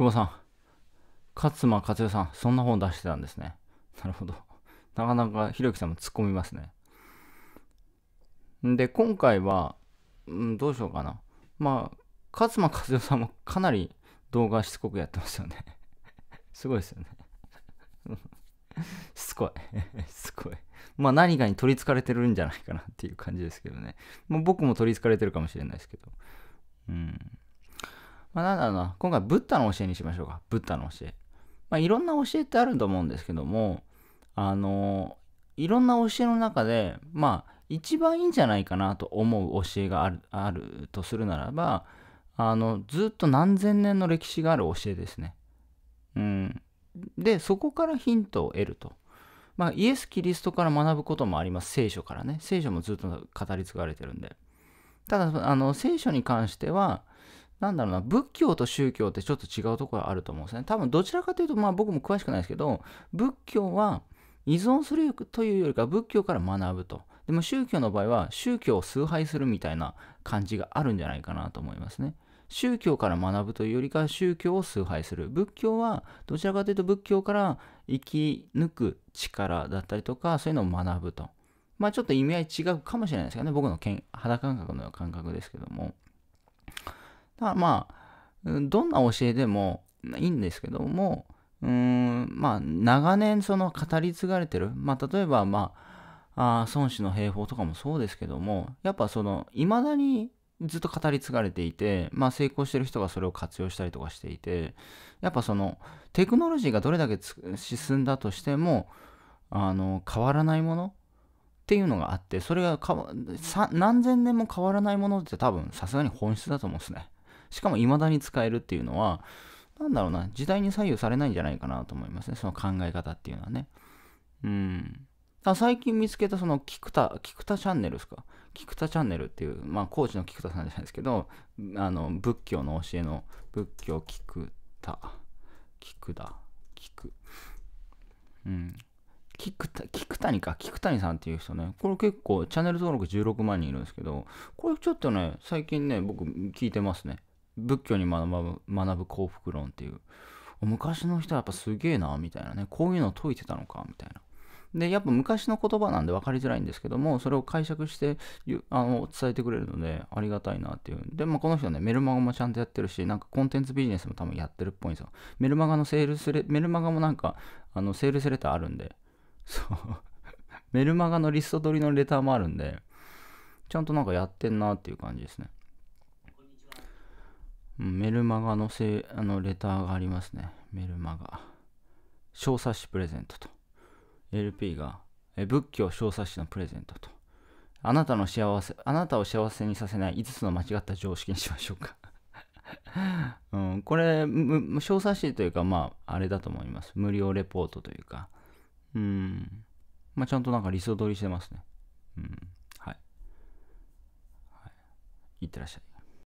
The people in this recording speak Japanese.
久保さん、勝間和代さん、そんな本出してたんですね。なるほど。なかなかひろきさんも突っ込みますね。で、今回は、うん、どうしようかな。まあ、勝間和代さんもかなり動画しつこくやってますよね。すごいですよね。しつこい。しつこい。まあ何かに取りつかれてるんじゃないかなっていう感じですけどね。まあ、僕も取りつかれてるかもしれないですけど。うん。まあ、なんだろうな、今回ブッダの教えにしましょうか。ブッダの教え。まあ、いろんな教えってあると思うんですけども、あのいろんな教えの中で、まあ、一番いいんじゃないかなと思う教えがあるあるとするならば、あの、ずっと何千年の歴史がある教えですね。うん。で、そこからヒントを得ると。まあ、イエス・キリストから学ぶこともあります。聖書からね。聖書もずっと語り継がれてるんで。ただ、あの、聖書に関しては、なんだろうな、仏教と宗教ってちょっと違うところあると思うんですね。多分どちらかというと、まあ僕も詳しくないですけど、仏教は依存するというよりか仏教から学ぶと。でも宗教の場合は宗教を崇拝するみたいな感じがあるんじゃないかなと思いますね。宗教から学ぶというよりか宗教を崇拝する。仏教はどちらかというと仏教から生き抜く力だったりとか、そういうのを学ぶと。まあちょっと意味合い違うかもしれないですけどね。僕の肌感覚の感覚ですけども。だまあ、どんな教えでもいいんですけども、うーん、まあ、長年その語り継がれてる。まあ、例えば、まあ、あ孫子の兵法とかもそうですけども、やっぱその、未だにずっと語り継がれていて、まあ、成功してる人がそれを活用したりとかしていてやっぱそのテクノロジーがどれだけ進んだとしてもあの変わらないものっていうのがあってそれが何千年も変わらないものって多分さすがに本質だと思うんですね。しかも未だに使えるっていうのは、なんだろうな、時代に左右されないんじゃないかなと思いますね、その考え方っていうのはね。うん。最近見つけたその菊田、菊田チャンネルですか。菊田チャンネルっていう、まあ、コーチの菊田さんじゃないですけど、あの、仏教の教えの、仏教菊田、菊田、菊。うん。菊田、菊谷か、菊谷さんっていう人ね、これ結構、チャンネル登録16万人いるんですけど、これちょっとね、最近ね、僕聞いてますね。仏教に学ぶ学ぶ幸福論っていう昔の人はやっぱすげえなみたいなねこういうのを解いてたのかみたいなでやっぱ昔の言葉なんで分かりづらいんですけどもそれを解釈してあの伝えてくれるのでありがたいなっていうで、まあ、この人ねメルマガもちゃんとやってるしなんかコンテンツビジネスも多分やってるっぽいんですよメルマガのセールスレメルマガもなんかあのセールスレターあるんでそう メルマガのリスト取りのレターもあるんでちゃんとなんかやってんなっていう感じですねメルマガのせあのレターがありますね。メルマガ。小冊子プレゼントと。LP が、え仏教小冊子のプレゼントと。あなたの幸せ、あなたを幸せにさせない5つの間違った常識にしましょうか うん、これ、小冊子というか、まあ、あれだと思います。無料レポートというか。うん。まあ、ちゃんとなんか理想通りしてますね。うん。はい。はい、いってらっしゃい。